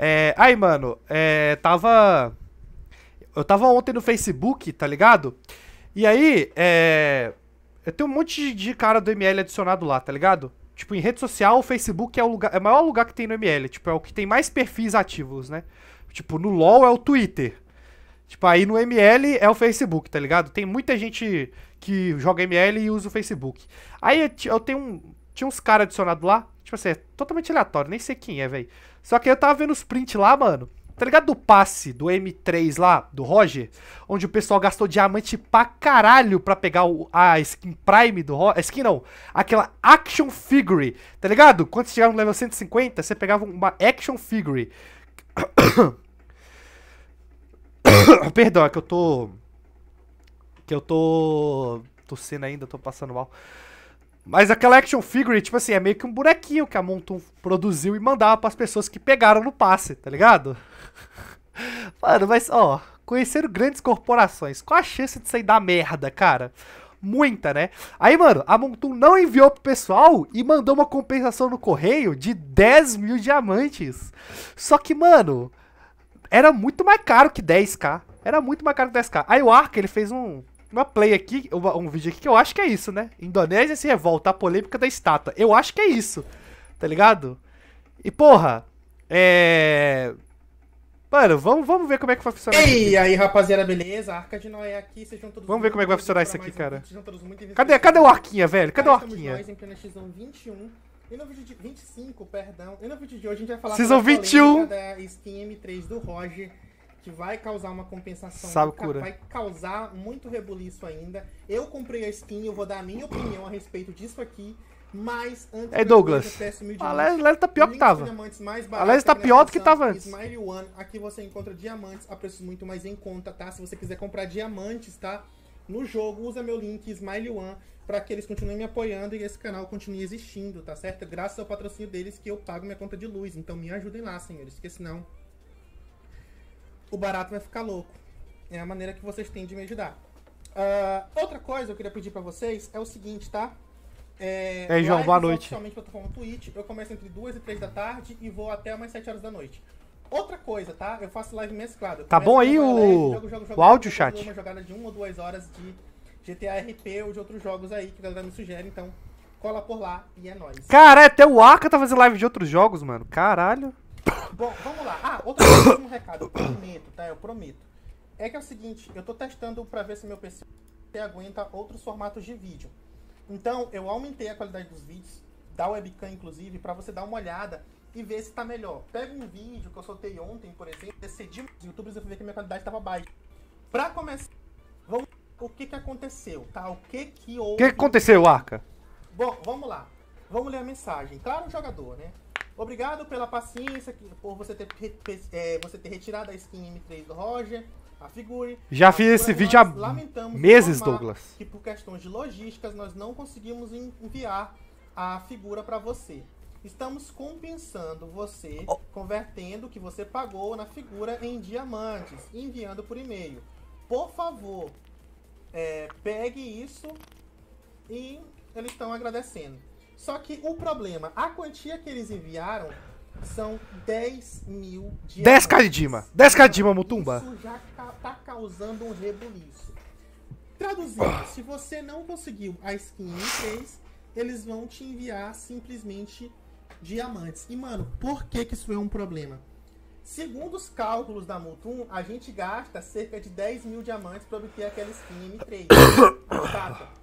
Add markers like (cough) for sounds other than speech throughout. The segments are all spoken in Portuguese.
É, aí, mano, é, tava. Eu tava ontem no Facebook, tá ligado? E aí, é. Eu tenho um monte de cara do ML adicionado lá, tá ligado? Tipo, em rede social, o Facebook é o, lugar, é o maior lugar que tem no ML. Tipo, é o que tem mais perfis ativos, né? Tipo, no LoL é o Twitter. Tipo, aí no ML é o Facebook, tá ligado? Tem muita gente que joga ML e usa o Facebook. Aí eu, eu tenho um. Tinha uns caras adicionados lá. Tipo assim, é totalmente aleatório, nem sei quem é, velho. Só que eu tava vendo os prints lá, mano. Tá ligado do passe do M3 lá, do Roger? Onde o pessoal gastou diamante pra caralho pra pegar o, a skin Prime do Roger. Skin não, aquela Action Figure, tá ligado? Quando você chegava no level 150, você pegava uma Action Figure. (coughs) Perdão, é que eu tô. Que eu tô. Tô sendo ainda, tô passando mal. Mas aquela action figure, tipo assim, é meio que um bonequinho que a Montum produziu e mandava para as pessoas que pegaram no passe, tá ligado? (laughs) Mano, mas ó, conheceram grandes corporações. Qual a chance de sair da merda, cara? Muita, né? Aí, mano, a Montum não enviou pro pessoal e mandou uma compensação no correio de 10 mil diamantes. Só que, mano, era muito mais caro que 10k. Era muito mais caro que 10k. Aí o Arca, ele fez um, uma play aqui, uma, um vídeo aqui que eu acho que é isso, né? Indonésia se revolta, a polêmica da estátua. Eu acho que é isso, tá ligado? E porra, é... Mano, vamos, vamos ver como é que vai funcionar Ei, aí, rapaziada, beleza? Arca de Noé aqui, sejam todos Vamos ver como é que vai funcionar isso aqui, cara. Um... Cadê, cadê o Arquinha, velho? Cadê o Arquinha? Nós em plena X1 21. E no vídeo de 25, perdão. E no vídeo de hoje a gente vai falar Season 21 da skin M3 do Roger que vai causar uma compensação. Vai causar muito rebuliço ainda. Eu comprei a skin, eu vou dar a minha opinião a respeito disso aqui. Mas antes É Douglas. Coisa, a Leslie tá pior que tava. A Leslie tá pior do que tava antes. Smile One, aqui você encontra diamantes a preço muito mais em conta, tá? Se você quiser comprar diamantes, tá? No jogo, usa meu link Smile One para que eles continuem me apoiando e esse canal continue existindo, tá certo? Graças ao patrocínio deles que eu pago minha conta de luz. Então me ajudem lá, senhores, porque senão o barato vai ficar louco. É a maneira que vocês têm de me ajudar. Uh, outra coisa que eu queria pedir para vocês é o seguinte, tá? É, Ei, João, boa noite. Oficialmente plataforma Twitch, eu começo entre 2 e 3 da tarde e vou até umas 7 horas da noite. Outra coisa, tá? Eu faço live mesclada. Tá bom aí o... Live, jogo, jogo, jogo, o áudio, chat? Uma jogada de 1 ou 2 horas de GTA RP ou de outros jogos aí que a galera me sugere, então cola por lá e é nóis. Cara, é, até o Aka tá fazendo live de outros jogos, mano. Caralho. Bom, vamos lá. Ah, outro um recado. Eu prometo, tá? Eu prometo. É que é o seguinte, eu tô testando para ver se meu PC aguenta outros formatos de vídeo. Então, eu aumentei a qualidade dos vídeos, da webcam inclusive, para você dar uma olhada e ver se tá melhor. Pega um vídeo que eu soltei ontem, por exemplo, decidi os youtubers e eu vi que a minha qualidade estava baixa. Pra começar, vamos o que que aconteceu, tá? O que que houve? O que aconteceu, Arca? Bom, vamos lá. Vamos ler a mensagem. Claro, jogador, né? Obrigado pela paciência, por você ter, é, você ter retirado a skin M3 do Roger, a figure. Já fiz esse vídeo há meses, Douglas. Que por questões de logísticas nós não conseguimos enviar a figura para você. Estamos compensando você, oh. convertendo o que você pagou na figura em diamantes, enviando por e-mail. Por favor, é, pegue isso e eles estão agradecendo. Só que o problema, a quantia que eles enviaram são 10 mil diamantes. 10 cadima. 10 cadima, Mutumba. Isso já tá causando um rebuliço. Traduzindo, oh. se você não conseguiu a skin em 3, eles vão te enviar simplesmente diamantes. E, mano, por que, que isso é um problema? Segundo os cálculos da Mutum, a gente gasta cerca de 10 mil diamantes para obter aquela skin M3. (coughs)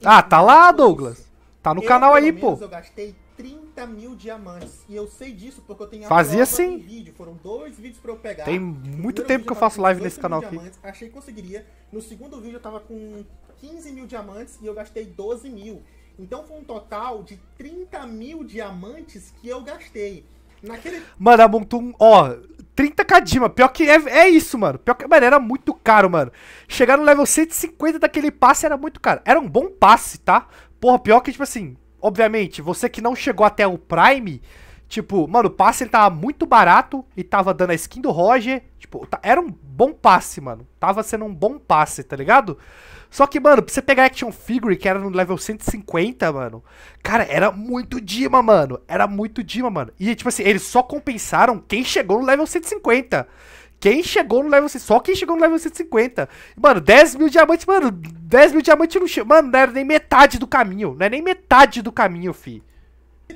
Tá. ah, tá lá, então, Douglas? Tá no eu, canal aí, pô. Eu gastei 30 mil diamantes. E eu sei disso porque eu tenho Fazia sim. vídeo. Foram dois vídeos pra eu pegar. Tem muito tempo que eu faço live nesse canal aqui. Achei que conseguiria. No segundo vídeo eu tava com 15 mil diamantes e eu gastei 12 mil. Então foi um total de 30 mil diamantes que eu gastei. Naquele... Mano, a Montum, ó, 30 Kadima. Pior que é, é isso, mano. Pior que, mano, era muito caro, mano. Chegar no level 150 daquele passe era muito caro. Era um bom passe, tá? Porra, pior que, tipo assim, obviamente, você que não chegou até o Prime, tipo, mano, o passe ele tava muito barato e tava dando a skin do Roger. Tipo, tá, era um bom passe, mano. Tava sendo um bom passe, tá ligado? Só que, mano, pra você pegar Action Figure, que era no level 150, mano. Cara, era muito Dima, mano. Era muito Dima, mano. E, tipo assim, eles só compensaram quem chegou no level 150 quem chegou no level 150, só quem chegou no level 150. Mano, 10 mil diamantes, mano, 10 mil diamantes não chegou, Mano, não era nem metade do caminho, não é nem metade do caminho, fi.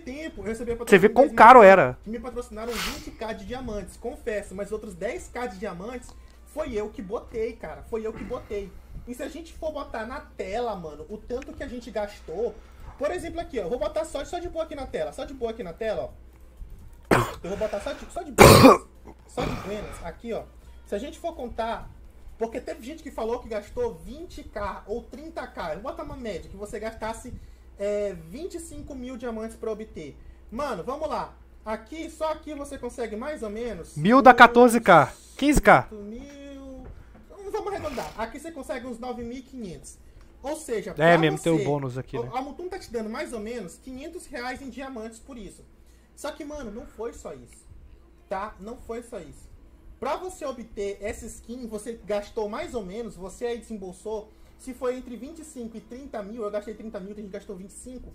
Tempo, Você vê quão caro era. Que me patrocinaram 20k de diamantes, confesso, mas outros 10k de diamantes foi eu que botei, cara. Foi eu que botei. E se a gente for botar na tela, mano, o tanto que a gente gastou. Por exemplo, aqui, ó. Vou botar só, só de boa aqui na tela. Só de boa aqui na tela, ó. Eu vou botar só de, só de boa. (coughs) só de vendas, aqui ó, se a gente for contar, porque teve gente que falou que gastou 20k ou 30k, bota uma média, que você gastasse é, 25 mil diamantes para obter. Mano, vamos lá. Aqui, só aqui você consegue mais ou menos. Mil dá 14k, 15k. Mil. Vamos arredondar. Aqui você consegue uns 9.500. Ou seja, é mesmo, você, tem o bônus aqui. Né? A Mutum tá te dando mais ou menos 500 reais em diamantes por isso. Só que, mano, não foi só isso tá? Não foi só isso. Para você obter essa skin, você gastou mais ou menos, você aí desembolsou, se foi entre 25 e 30 mil, eu gastei 30 mil, a gente gastou 25,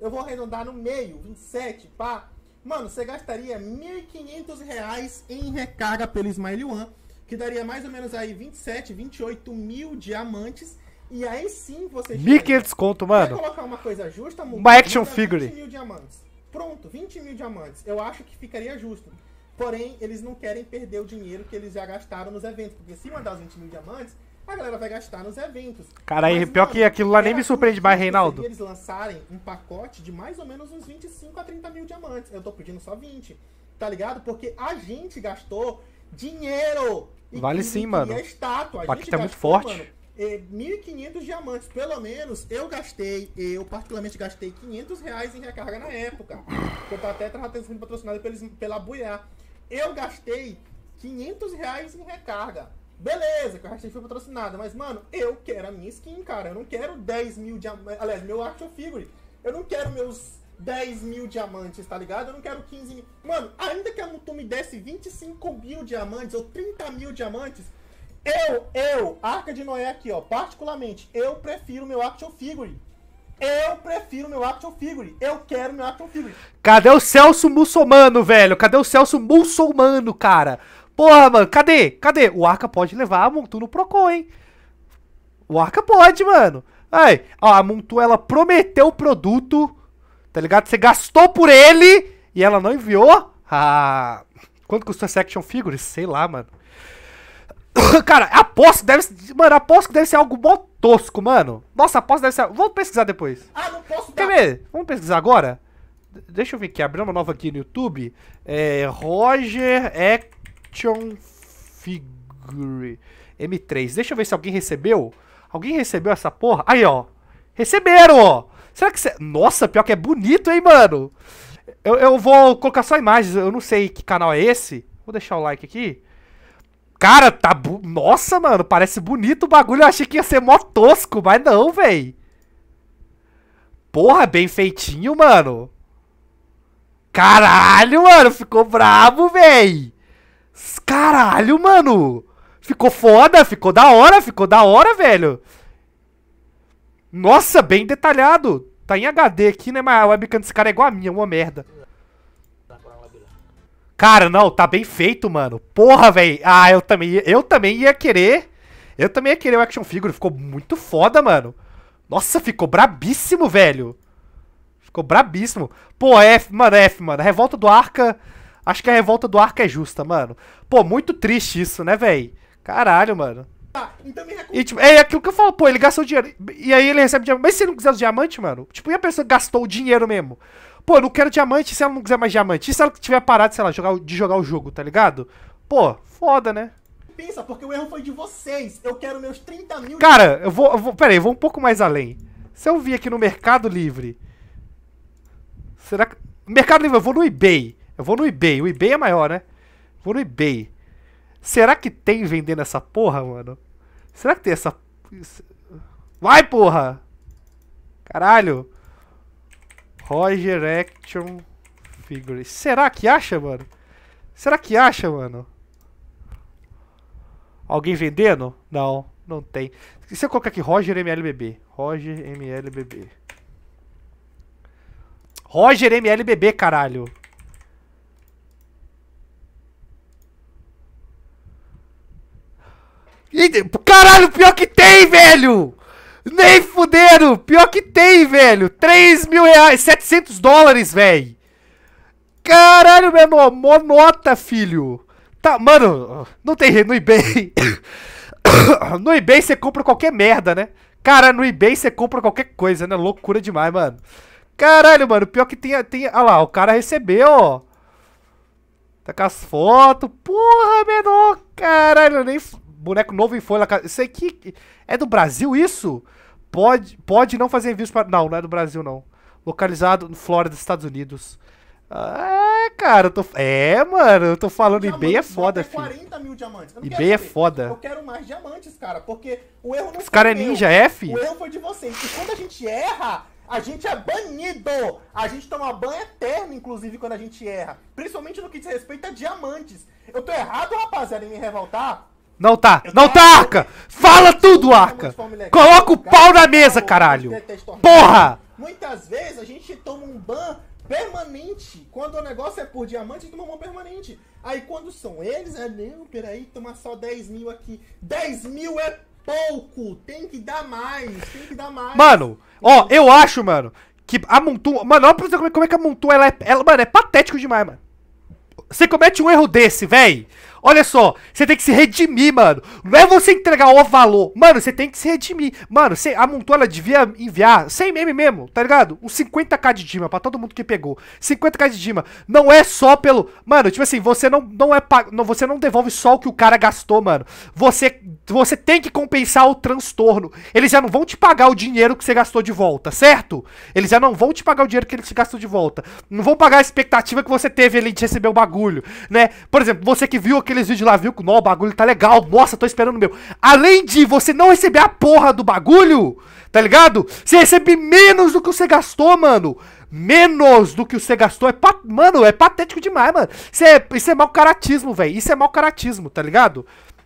eu vou arredondar no meio, 27, pá. Mano, você gastaria 1.500 reais em recarga pelo Smile One, que daria mais ou menos aí 27, 28 mil diamantes, e aí sim você... 1.500 conto, mano. Quer colocar uma coisa justa, uma action figure. 20 mil diamantes. Pronto, 20 mil diamantes. Eu acho que ficaria justo. Porém, eles não querem perder o dinheiro que eles já gastaram nos eventos. Porque se mandar os 20 mil diamantes, a galera vai gastar nos eventos. Cara, Mas, pior mano, que aquilo lá nem me surpreende mais, Reinaldo. Se eles lançarem um pacote de mais ou menos uns 25 a 30 mil diamantes. Eu tô pedindo só 20. Tá ligado? Porque a gente gastou dinheiro. E vale sim, mano. E é a estátua. A gente tá gastou, muito forte. É, mano, 1.500 diamantes, pelo menos eu gastei, eu particularmente gastei 500 reais em recarga na época. Eu até tava sendo patrocinado pela Buiá. Eu gastei 500 reais em recarga. Beleza, que a hashtag foi patrocinado, mas, mano, eu quero a minha skin, cara. Eu não quero 10 mil diamantes. Aliás, meu Action Figure. Eu não quero meus 10 mil diamantes, tá ligado? Eu não quero 15 mil. Mano, ainda que a Mutu me desse 25 mil diamantes ou 30 mil diamantes, eu, eu, Arca de Noé aqui, ó, particularmente, eu prefiro meu Action Figure. Eu prefiro meu action figure. Eu quero meu action figure. Cadê o Celso muçulmano, velho? Cadê o Celso muçulmano, cara? Porra, mano, cadê? Cadê? O Arca pode levar a Montu no Procon, hein? O Arca pode, mano. Aí, ó, a Montu, ela prometeu o produto, tá ligado? Você gastou por ele e ela não enviou? Ah, quanto custou essa action figure? Sei lá, mano. (coughs) Cara, aposto deve. Mano, aposto que deve ser algo mó tosco, mano. Nossa, aposto deve ser. Vamos pesquisar depois. Ah, não posso Quer ver? Vamos pesquisar agora? Deixa eu ver aqui, abrir uma nova aqui no YouTube. É. Roger Action Figure M3. Deixa eu ver se alguém recebeu. Alguém recebeu essa porra? Aí, ó. Receberam, ó. Será que. você? Nossa, pior que é bonito, hein, mano. Eu, eu vou colocar só imagens. Eu não sei que canal é esse. Vou deixar o like aqui. Cara, tá. Bu... Nossa, mano, parece bonito o bagulho. Eu achei que ia ser mó tosco, mas não, véi. Porra, bem feitinho, mano. Caralho, mano, ficou brabo, véi. Caralho, mano. Ficou foda, ficou da hora, ficou da hora, velho. Nossa, bem detalhado. Tá em HD aqui, né? Mas a webcam desse cara é igual a minha, uma merda. Cara, não, tá bem feito, mano. Porra, velho. Ah, eu também, eu também ia querer. Eu também ia querer o action figure. Ficou muito foda, mano. Nossa, ficou brabíssimo, velho. Ficou brabíssimo. Pô, é F, mano, é F, mano. A revolta do Arca... Acho que a revolta do Arca é justa, mano. Pô, muito triste isso, né, velho? Caralho, mano. Tá, então me Tipo, é aquilo que eu falo, pô, ele gastou dinheiro. E aí ele recebe diamante. Mas se ele não quiser os diamantes, mano? Tipo, e a pessoa gastou o dinheiro mesmo? Pô, eu não quero diamante se ela não quiser mais diamante. E se ela tiver parado, sei lá, jogar, de jogar o jogo, tá ligado? Pô, foda, né? Pensa, porque o erro foi de vocês. Eu quero meus 30 mil. Cara, eu vou. Eu vou pera aí, eu vou um pouco mais além. Se eu vi aqui no Mercado Livre. Será que. Mercado Livre, eu vou no eBay. Eu vou no eBay. O eBay é maior, né? Vou no eBay. Será que tem vendendo essa porra, mano? Será que tem essa... Vai, porra! Caralho! Roger Action Figure. Será que acha, mano? Será que acha, mano? Alguém vendendo? Não, não tem. E se eu colocar aqui Roger MLBB? Roger MLBB. Roger MLBB, caralho! Caralho, pior que tem, velho! Nem fuderam! Pior que tem, velho! 3 mil reais, 700 dólares, velho! Caralho, meu irmão, mó nota, filho! Tá, mano, não tem jeito, no eBay... (coughs) no eBay você compra qualquer merda, né? Cara, no eBay você compra qualquer coisa, né? Loucura demais, mano. Caralho, mano, pior que tem... tem... Ah lá, o cara recebeu, ó. Tá com as fotos. Porra, menor, caralho, nem boneco novo e foi lá. Isso aqui é do Brasil, isso? Pode, pode não fazer envios para... Não, não é do Brasil, não. Localizado no Flórida, Estados Unidos. É, cara, eu tô. É, mano, eu tô falando diamantes, eBay é foda, filho. 40 mil diamantes. Eu eBay é foda. Eu quero mais diamantes, cara, porque o erro não Esse cara é meu. ninja, é, filho? O erro foi de vocês. E quando a gente erra, a gente é banido. A gente toma banho eterno, inclusive, quando a gente erra. Principalmente no que diz respeito a diamantes. Eu tô errado, rapaziada, em me revoltar? Não tá, não tá, Arca! Fala tudo, Arca! Coloca o pau na mesa, caralho! Porra! Muitas vezes a gente toma um ban permanente. Quando o negócio é por diamante, toma ban permanente. Aí quando são eles, é não, peraí, toma só 10 mil aqui. 10 mil é pouco, tem que dar mais, tem que dar mais. Mano, ó, eu acho, mano, que a Montu, mano, olha pra você como é, é que a Montu, ela é, ela, mano, é patético demais, mano. Você comete um erro desse, véi. Olha só, você tem que se redimir, mano. Não é você entregar o valor. Mano, você tem que se redimir. Mano, você, a Montoya devia enviar 100 meme mesmo, tá ligado? Uns 50k de Dima pra todo mundo que pegou. 50k de Dima. Não é só pelo... Mano, tipo assim, você não, não é... Pa... Não, você não devolve só o que o cara gastou, mano. Você, você tem que compensar o transtorno. Eles já não vão te pagar o dinheiro que você gastou de volta, certo? Eles já não vão te pagar o dinheiro que eles te gastou de volta. Não vão pagar a expectativa que você teve ali de receber o bagulho, né? Por exemplo, você que viu aquele aqueles vídeos lá, viu? Que o bagulho tá legal. Nossa, tô esperando o meu. Além de você não receber a porra do bagulho, tá ligado? Você recebe menos do que você gastou, mano. Menos do que você gastou. É pat... Mano, é patético demais, mano. Isso é, isso é mau caratismo, velho. Isso é mau caratismo, tá ligado?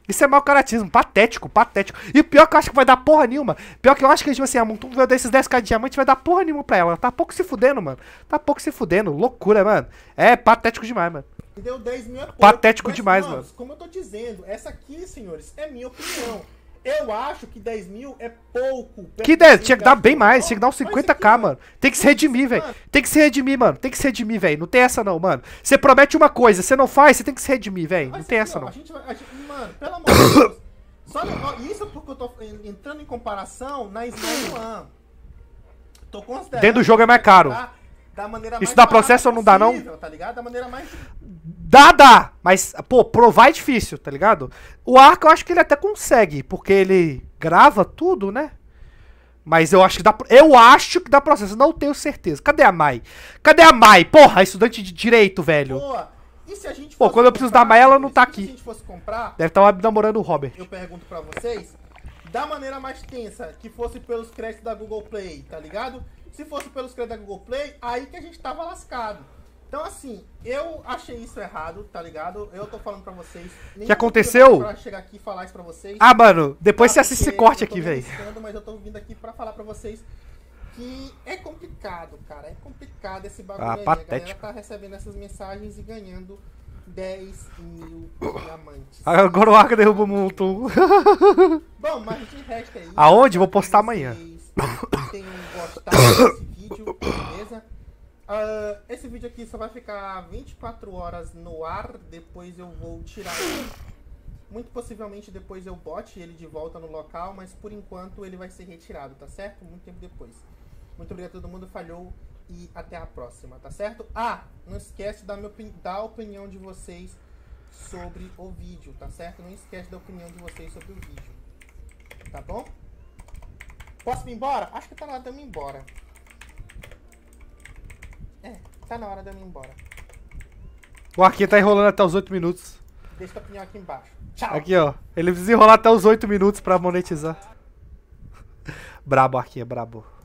Isso é mau caratismo, patético, patético. E pior é que eu acho que vai dar porra nenhuma. Pior que eu acho que, tipo assim, a Montum vai dar esses 10k de diamante vai dar porra nenhuma pra ela. Tá pouco se fudendo, mano. Tá pouco se fudendo. Loucura, mano. É patético demais, mano. E deu 10 mil apoio. Patético Mas, demais, mano. Como eu tô dizendo, essa aqui, senhores, é minha opinião. Eu acho que 10 mil é pouco. Que 10? Tinha que dar bem mais, tinha que dar uns 50k, é aqui, mano. Tem que se redimir, velho. Tem que se redimir, mano. Tem que se redimir, velho. Não tem essa não, mano. Você promete uma coisa, você não faz, você tem que se redimir, velho. Não tem aqui, essa ó, não. A gente vai, a gente, mano, pelo amor de Deus. Só, (coughs) isso é porque eu tô entrando em comparação na Snow One. Tô considerando... Dentro do jogo é mais caro. Da, da maneira mais Isso dá processo ou não dá, não? Tá ligado? Da maneira mais Dá, dá. Mas, pô, provar é difícil, tá ligado? O Arca eu acho que ele até consegue, porque ele grava tudo, né? Mas eu acho que dá. Eu acho que dá processo, não tenho certeza. Cadê a Mai? Cadê a Mai? Porra, estudante de direito, velho. Boa. E se a gente Pô, quando eu preciso da Mai, ela não tá aqui. Se a gente fosse comprar. Deve estar tá namorando o Robert. Eu pergunto pra vocês, da maneira mais tensa, que fosse pelos créditos da Google Play, tá ligado? Se fosse pelos créditos da Google Play, aí que a gente tava lascado. Então, assim, eu achei isso errado, tá ligado? Eu tô falando pra vocês. Nem que aconteceu? Pra chegar aqui e falar isso pra vocês. Ah, mano, depois tá, você assiste esse corte aqui, velho. Mas eu tô vindo aqui pra falar pra vocês que é complicado, cara. É complicado esse bagulho ah, aí. Patético. Né? A galera tá recebendo essas mensagens e ganhando 10 mil diamantes. Agora o Arca derrubou um (laughs) tum. Bom, mas de resto é isso. Aonde? Vou postar amanhã. Tenham gostado desse vídeo, beleza? Uh, esse vídeo aqui só vai ficar 24 horas no ar, depois eu vou tirar ele. Muito possivelmente depois eu bote ele de volta no local, mas por enquanto ele vai ser retirado, tá certo? Muito tempo depois. Muito obrigado a todo mundo, falhou e até a próxima, tá certo? Ah, não esquece da, minha opini da opinião de vocês sobre o vídeo, tá certo? Não esquece da opinião de vocês sobre o vídeo, tá bom? Posso ir embora? Acho que tá na hora de eu ir embora tá na hora de eu ir embora. O Arquinho tá enrolando até os 8 minutos. Deixa tua opinião aqui embaixo. Tchau. Aqui, ó. Ele precisa enrolar até os 8 minutos pra monetizar. (laughs) brabo, Arquinho, brabo.